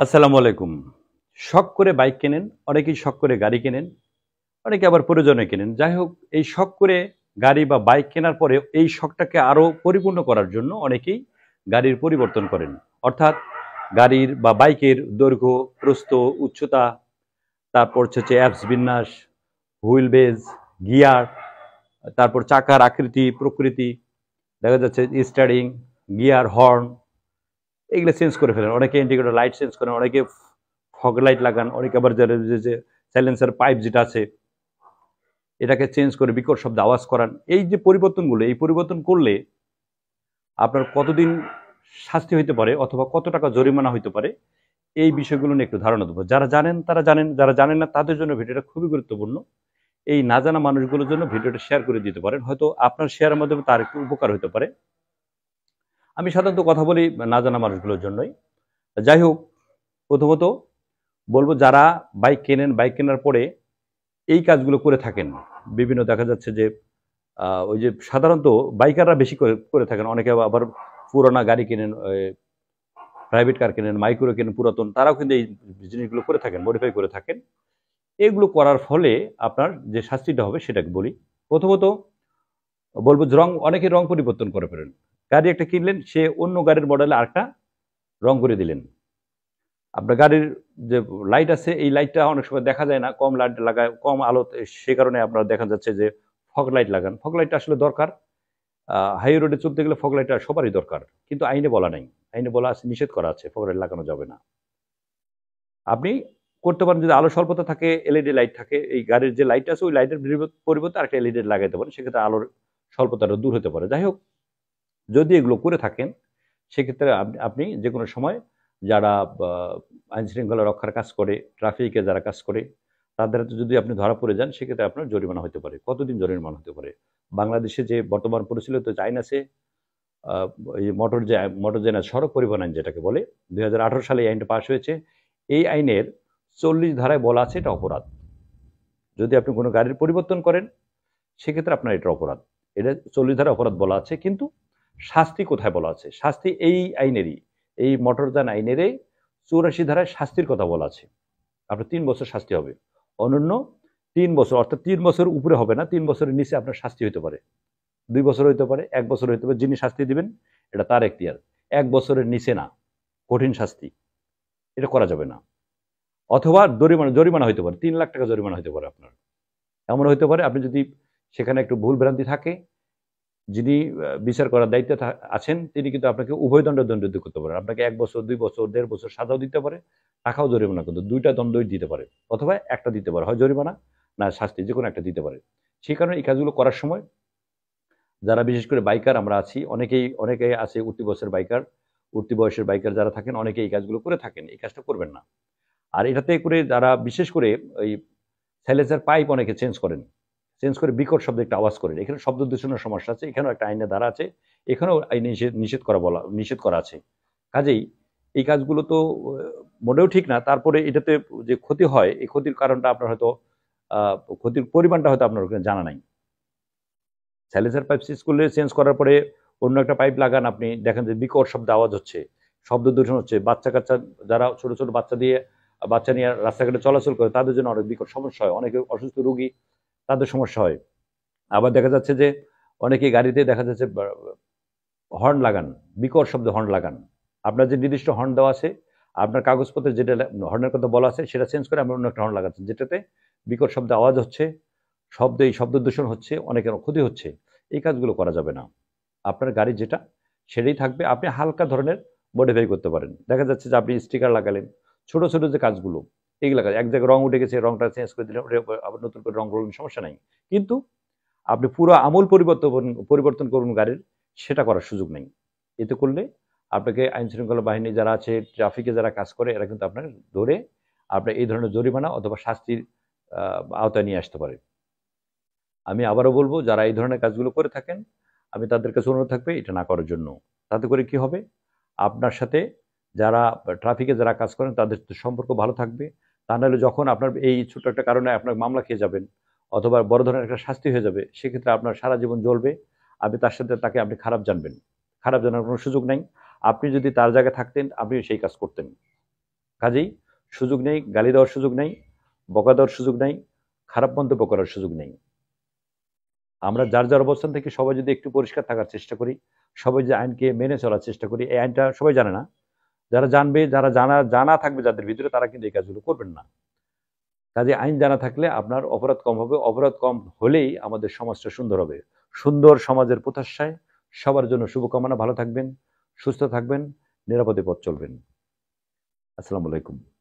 আসসালামু আলাইকুম শখ করে বাইক কেনেন অনেকেই শখ করে গাড়ি কেনেন অনেকে আবার প্রয়োজনে কেনেন যাই হোক এই শখ করে গাড়ি বা বাইক কেনার পরে এই শখটাকে আরও পরিপূর্ণ করার জন্য অনেকেই গাড়ির পরিবর্তন করেন অর্থাৎ গাড়ির বা বাইকের দৈর্ঘ্য প্রস্থ উচ্চতা তারপর হচ্ছে অ্যাপস বিন্যাস হুইল বেজ গিয়ার তারপর চাকার আকৃতি প্রকৃতি দেখা যাচ্ছে স্টারিং গিয়ার হর্ন এগুলো চেঞ্জ করে ফেলেন অনেকে ইন্ডিকেটর লাইট চেঞ্জ করেন অনেকে ফগ লাইট লাগান অনেকে আবার যে সাইলেন্সার পাইপ যেটা আছে এটাকে চেঞ্জ করে বিকট শব্দ আওয়াজ করান এই যে পরিবর্তনগুলো এই পরিবর্তন করলে আপনার কতদিন শাস্তি হইতে পারে অথবা কত টাকা জরিমানা হইতে পারে এই বিষয়গুলো নিয়ে একটু ধারণা দেবো যারা জানেন তারা জানেন যারা জানেন না তাদের জন্য ভিডিওটা খুবই গুরুত্বপূর্ণ এই না জানা মানুষগুলোর জন্য ভিডিওটা শেয়ার করে দিতে পারেন হয়তো আপনার শেয়ারের মাধ্যমে তার একটু উপকার হতে পারে আমি সাধারণত কথা বলি না জানা মানুষগুলোর জন্যই যাই হোক প্রথমত বলবো যারা বাইক কেনেন বাইক কেনার পরে এই কাজগুলো করে থাকেন বিভিন্ন দেখা যাচ্ছে যে ওই যে সাধারণত বাইকাররা বেশি করে করে থাকেন অনেকে আবার পুরোনা গাড়ি কেনেন প্রাইভেট কার কেনেন মাইক্রো কেনেন পুরাতন তারাও কিন্তু এই জিনিসগুলো করে থাকেন মডিফাই করে থাকেন এগুলো করার ফলে আপনার যে শাস্তিটা হবে সেটাকে বলি প্রথমত বলবো রং অনেকে রং পরিবর্তন করে ফেলেন গাড়ি একটা কিনলেন সে অন্য গাড়ির মডেলে আরেকটা রং করে দিলেন আপনার গাড়ির যে লাইট আছে এই লাইটটা অনেক সময় দেখা যায় না কম লাইট লাগায় কম আলো সে কারণে আপনার দেখা যাচ্ছে যে ফগ লাইট লাগান ফগ লাইটটা আসলে দরকার হাই রোডে চলতে গেলে ফগ লাইটটা সবারই দরকার কিন্তু আইনে বলা নাই আইনে বলা আছে নিষেধ করা আছে ফগ লাইট লাগানো যাবে না আপনি করতে পারেন যদি আলো স্বল্পতা থাকে এলইডি লাইট থাকে এই গাড়ির যে লাইট আছে ওই লাইটের পরিবর্তে আরেকটা এলইডি লাগাইতে পারেন সেক্ষেত্রে আলোর স্বল্পতাটা দূর হতে পারে যাই হোক যদি এগুলো করে থাকেন সেক্ষেত্রে আপনি যে কোনো সময় যারা আইন শৃঙ্খলা রক্ষার কাজ করে ট্রাফিকে যারা কাজ করে তাদের হাতে যদি আপনি ধরা পড়ে যান সেক্ষেত্রে আপনার জরিমানা হতে পারে কতদিন জরিমানা হতে পারে বাংলাদেশে যে বর্তমান পরিচালিত আইন আছে এই মোটর যে মোটর যে সড়ক পরিবহন আইন যেটাকে বলে দুই সালে এই আইনটা পাশ হয়েছে এই আইনের চল্লিশ ধারায় বলা আছে এটা অপরাধ যদি আপনি কোনো গাড়ির পরিবর্তন করেন সেক্ষেত্রে আপনার এটা অপরাধ এটা চল্লিশ ধারায় অপরাধ বলা আছে কিন্তু শাস্তি কোথায় বলা আছে শাস্তি এই আইনেরই এই মোটরযান আইনেরই চৌরাশি ধারায় শাস্তির কথা বলা আছে আপনার তিন বছর শাস্তি হবে অনন্য তিন বছর অর্থাৎ তিন বছর উপরে হবে না তিন বছরের নিচে আপনার শাস্তি হতে পারে দুই বছর হইতে পারে এক বছর হইতে পারে যিনি শাস্তি দিবেন এটা তার এখতিয়ার এক বছরের নিচে না কঠিন শাস্তি এটা করা যাবে না অথবা জরিমানা জরিমানা হইতে পারে তিন লাখ টাকা জরিমানা হইতে পারে আপনার এমন হইতে পারে আপনি যদি সেখানে একটু ভুল ভ্রান্তি থাকে যিনি বিচার করার দায়িত্বে আছেন তিনি কিন্তু আপনাকে উভয় দণ্ড দণ্ডিত করতে পারেন আপনাকে এক বছর দুই বছর দেড় বছর সাজাও দিতে পারে টাকাও জরিমানা কিন্তু দুইটা দণ্ডই দিতে পারে অথবা একটা দিতে পারে হয় জরিমানা না শাস্তি যে কোনো একটা দিতে পারে সেই কারণে এই কাজগুলো করার সময় যারা বিশেষ করে বাইকার আমরা আছি অনেকেই অনেকেই আছে উঠতি বয়সের বাইকার উঠতি বয়সের বাইকার যারা থাকেন অনেকে এই কাজগুলো করে থাকেন এই কাজটা করবেন না আর এটাতে করে যারা বিশেষ করে ওই স্যালেজার পাইপ অনেকে চেঞ্জ করেন চেঞ্জ করে বিকট শব্দ একটা আওয়াজ করেন এখানে শব্দ দূষণের সমস্যা আছে এখানেও একটা আইনে দ্বারা আছে এখানেও আইনে নিষেধ করা বলা নিষেধ করা আছে কাজেই এই কাজগুলো তো মোটেও ঠিক না তারপরে এটাতে যে ক্ষতি হয় এই ক্ষতির কারণটা আপনার হয়তো ক্ষতির পরিমাণটা হয়তো আপনার জানা নাই স্যালেসার পাইপ সিজ করলে চেঞ্জ করার পরে অন্য একটা পাইপ লাগান আপনি দেখেন যে বিকট শব্দ আওয়াজ হচ্ছে শব্দ দূষণ হচ্ছে বাচ্চা কাচ্চা যারা ছোট ছোট বাচ্চা দিয়ে বাচ্চা নিয়ে রাস্তাঘাটে চলাচল করে তাদের জন্য অনেক বিকট সমস্যা হয় অনেকে অসুস্থ রুগী তাদের সমস্যা হয় আবার দেখা যাচ্ছে যে অনেকে গাড়িতে দেখা যাচ্ছে হর্ন লাগান বিকট শব্দ হর্ন লাগান আপনার যে নির্দিষ্ট হর্ন দেওয়া আছে আপনার কাগজপত্রে যেটা হর্নের কথা বলা আছে সেটা চেঞ্জ করে আমরা অন্য একটা হর্ন লাগাচ্ছেন যেটাতে বিকট শব্দে আওয়াজ হচ্ছে শব্দ এই শব্দ দূষণ হচ্ছে অনেকের ক্ষতি হচ্ছে এই কাজগুলো করা যাবে না আপনার গাড়ি যেটা সেটাই থাকবে আপনি হালকা ধরনের মডিফাই করতে পারেন দেখা যাচ্ছে যে আপনি স্টিকার লাগালেন ছোট ছোট যে কাজগুলো এগুলো কাজ এক জায়গায় রং উঠে গেছে রংটা চেঞ্জ করে দিলে আবার নতুন করে রং করবেন সমস্যা নাই কিন্তু আপনি পুরো আমূল পরিবর্তন পরিবর্তন করুন গাড়ির সেটা করার সুযোগ নেই এতে করলে আপনাকে আইন শৃঙ্খলা বাহিনী যারা আছে ট্রাফিকে যারা কাজ করে এরা কিন্তু আপনাকে ধরে আপনার এই ধরনের জরিমানা অথবা শাস্তির আওতায় নিয়ে আসতে পারে আমি আবারও বলবো যারা এই ধরনের কাজগুলো করে থাকেন আমি তাদের কাছে অনুরোধ থাকবে এটা না করার জন্য তাতে করে কি হবে আপনার সাথে যারা ট্রাফিকে যারা কাজ করেন তাদের সম্পর্ক ভালো থাকবে তা নাহলে যখন আপনার এই ছোট্ট একটা কারণে আপনার মামলা খেয়ে যাবেন অথবা বড় ধরনের একটা শাস্তি হয়ে যাবে সেক্ষেত্রে আপনার সারা জীবন জ্বলবে আপনি তার সাথে তাকে আপনি খারাপ জানবেন খারাপ জানার কোনো সুযোগ নেই আপনি যদি তার জায়গায় থাকতেন আপনি সেই কাজ করতেন কাজেই সুযোগ নেই গালি দেওয়ার সুযোগ নেই বকা দেওয়ার সুযোগ নেই খারাপ মন্তব্য করার সুযোগ নেই আমরা যার যার অবস্থান থেকে সবাই যদি একটু পরিষ্কার থাকার চেষ্টা করি সবাই যে আইনকে মেনে চলার চেষ্টা করি এই আইনটা সবাই জানে না যারা জানবে যারা জানা জানা থাকবে যাদের ভিতরে তারা কিন্তু এই কাজগুলো করবেন না কাজে আইন জানা থাকলে আপনার অপরাধ কম হবে অপরাধ কম হলেই আমাদের সমাজটা সুন্দর হবে সুন্দর সমাজের প্রত্যাশায় সবার জন্য শুভকামনা ভালো থাকবেন সুস্থ থাকবেন নিরাপদে পথ চলবেন আসসালামু আলাইকুম